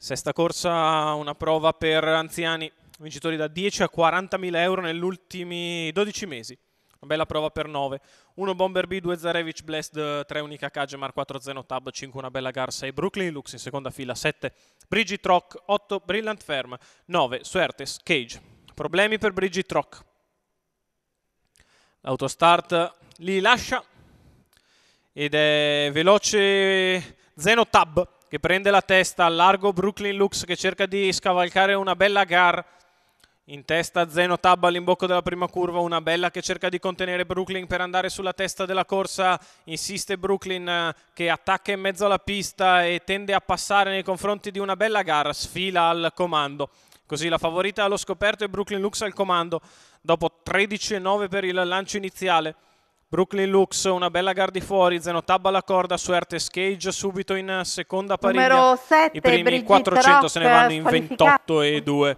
Sesta corsa, una prova per anziani vincitori da 10 a 40.000 euro negli ultimi 12 mesi. Una bella prova per 9. 1 Bomber B, 2 Zarevich Blessed, 3 Unica Kajemar, 4 Zeno Tab, 5 Una Bella Gar, 6 Brooklyn Lux in seconda fila, 7 Brigitte Rock, 8 Brilliant Ferm, 9 Suertes Cage. Problemi per Brigitte Rock. L'autostart li lascia ed è veloce Zeno Tab che prende la testa al largo Brooklyn Lux che cerca di scavalcare una bella gara in testa Zeno Tab all'imbocco della prima curva, una bella che cerca di contenere Brooklyn per andare sulla testa della corsa, insiste Brooklyn eh, che attacca in mezzo alla pista e tende a passare nei confronti di una bella gara, sfila al comando. Così la favorita allo scoperto è Brooklyn Lux al comando dopo 13-9 per il lancio iniziale. Brooklyn Lux, una bella gara di fuori, Zenotab alla corda, Suertes Cage subito in seconda pariglia. Numero 7, I primi Brigitte 400 Rock se ne vanno in 28 e 2.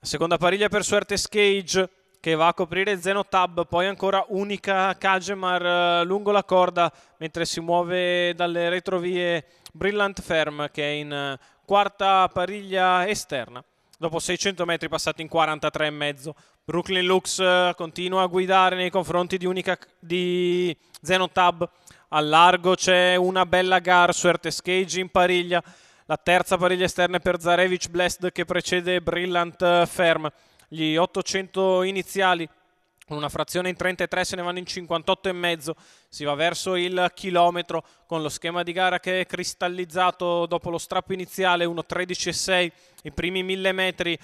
Seconda pariglia per Suertes Cage che va a coprire Zenotab, poi ancora unica Kajemar eh, lungo la corda mentre si muove dalle retrovie Brillant Ferm che è in eh, quarta pariglia esterna dopo 600 metri passati in 43,5. Brooklyn Lux eh, continua a guidare nei confronti di, unica, di Zenotab. Al largo c'è una bella gara su Erteskage in pariglia. La terza pariglia esterna per Zarevich Blessed che precede Brillant eh, Ferm. Gli 800 iniziali con una frazione in 33 se ne vanno in 58,5, si va verso il chilometro con lo schema di gara che è cristallizzato dopo lo strappo iniziale 1.13,6 i primi 1000 metri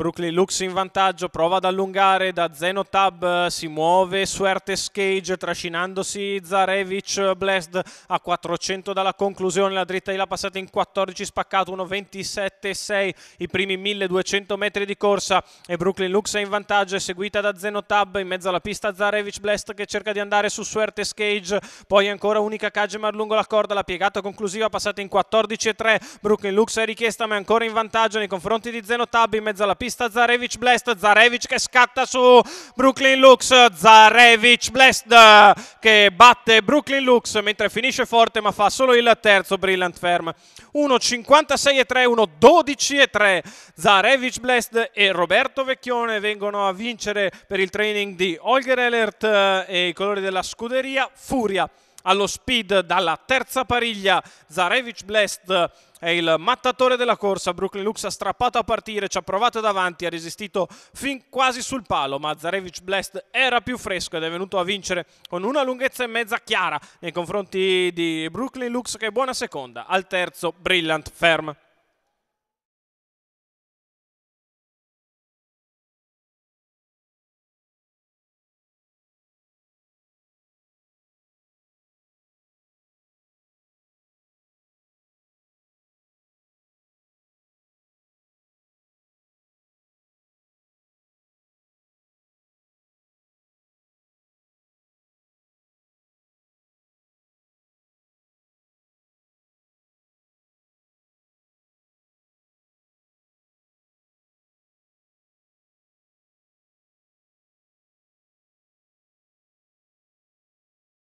Brooklyn Lux in vantaggio, prova ad allungare da Zenotab, eh, si muove su Ertes Cage trascinandosi Zarevic eh, Blessed a 400 dalla conclusione, la dritta di la passata in 14 spaccato, 1.27.6 i primi 1200 metri di corsa e Brooklyn Lux è in vantaggio, è seguita da Zenotab in mezzo alla pista Zarevic Blessed che cerca di andare su Suertes Cage, poi ancora unica Kajemar lungo la corda, la piegata conclusiva passata in 14.3, Brooklyn Lux è richiesta ma è ancora in vantaggio nei confronti di Zenotab in mezzo alla pista vista Zarevic Blast, Zarevic che scatta su Brooklyn Lux, Zarevic Blast che batte Brooklyn Lux mentre finisce forte ma fa solo il terzo Brilliant Firm. 1,56 e 3, 1,12 e 3. Zarevic Blast e Roberto Vecchione vengono a vincere per il training di Holger Ellert eh, e i colori della scuderia Furia allo speed dalla terza pariglia. Zarevic Blest è il mattatore della corsa. Brooklyn Lux ha strappato a partire, ci ha provato davanti, ha resistito fin quasi sul palo, ma Zarevic Blest era più fresco ed è venuto a vincere con una lunghezza e mezza chiara nei confronti di Brooklyn Lux che è buona seconda. Al terzo Brilliant Ferm.